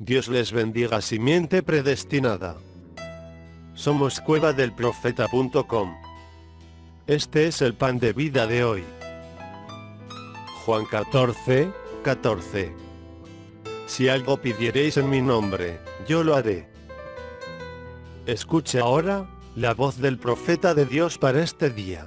Dios les bendiga simiente predestinada. Somos cueva del profeta.com. Este es el pan de vida de hoy. Juan 14, 14. Si algo pidiereis en mi nombre, yo lo haré. Escuche ahora, la voz del profeta de Dios para este día.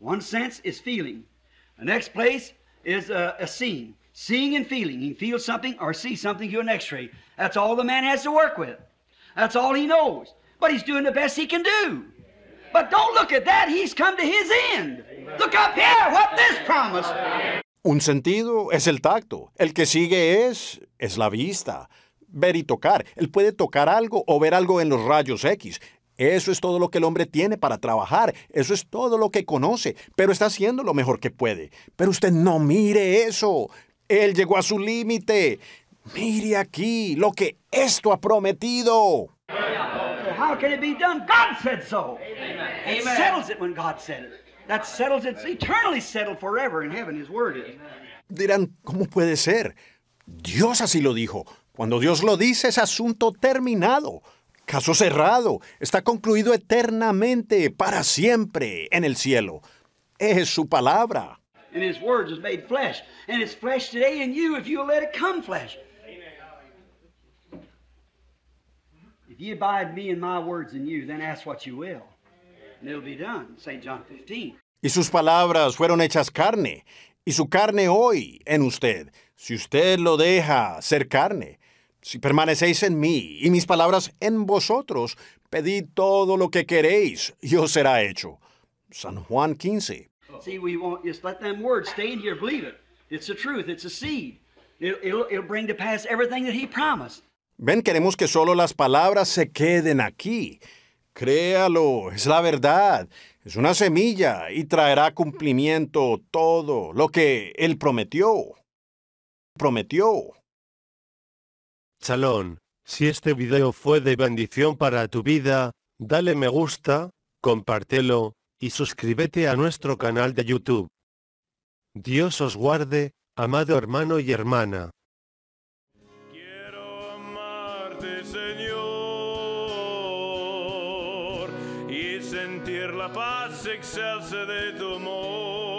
One sense is feeling. The next place is uh, a seeing. Seeing and feeling. He feels something or sees something through an x ray. That's all the man has to work with. That's all he knows. But he's doing the best he can do. But don't look at that. He's come to his end. Look up here what this promise? Un sentido es el tacto. El que sigue es, es la vista. Ver y tocar. Él puede tocar algo o ver algo en los rayos X. Eso es todo lo que el hombre tiene para trabajar, eso es todo lo que conoce, pero está haciendo lo mejor que puede. Pero usted no mire eso. Él llegó a su límite. Mire aquí lo que esto ha prometido. How can said It when God said it. That settles it. eternally settled forever in heaven, His word is. Dirán, ¿cómo puede ser? Dios así lo dijo. Cuando Dios lo dice es asunto terminado. Caso cerrado, está concluido eternamente, para siempre, en el cielo. Es su palabra. Y sus palabras fueron hechas carne, y su carne hoy en usted. Si usted lo deja ser carne, si permanecéis en mí y mis palabras en vosotros, pedid todo lo que queréis y os será hecho. San Juan 15. Ven, queremos que solo las palabras se queden aquí. Créalo, es la verdad. Es una semilla y traerá cumplimiento todo lo que él prometió. Prometió. Chalón, si este video fue de bendición para tu vida, dale me gusta, compártelo, y suscríbete a nuestro canal de YouTube. Dios os guarde, amado hermano y hermana. Quiero amarte, Señor, y sentir la paz de tu amor.